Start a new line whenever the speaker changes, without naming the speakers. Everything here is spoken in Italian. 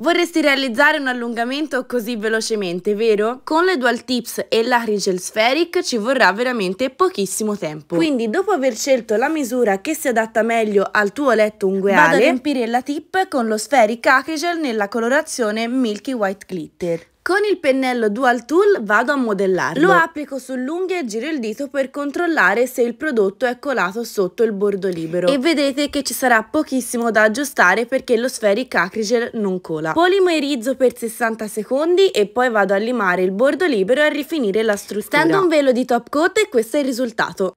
Vorresti realizzare un allungamento così velocemente, vero? Con le Dual Tips e la Rigel Spheric ci vorrà veramente pochissimo tempo. Quindi dopo aver scelto la misura che si adatta meglio al tuo letto ungueale, vado a riempire la tip con lo Spheric Acrygel nella colorazione Milky White Glitter. Con il pennello Dual Tool vado a modellarlo. Lo applico sull'unghia e giro il dito per controllare se il prodotto è colato sotto il bordo libero. E vedete che ci sarà pochissimo da aggiustare perché lo Sferic acrigel non cola. Polimerizzo per 60 secondi e poi vado a limare il bordo libero e a rifinire la struttura. Stendo un velo di top coat e questo è il risultato.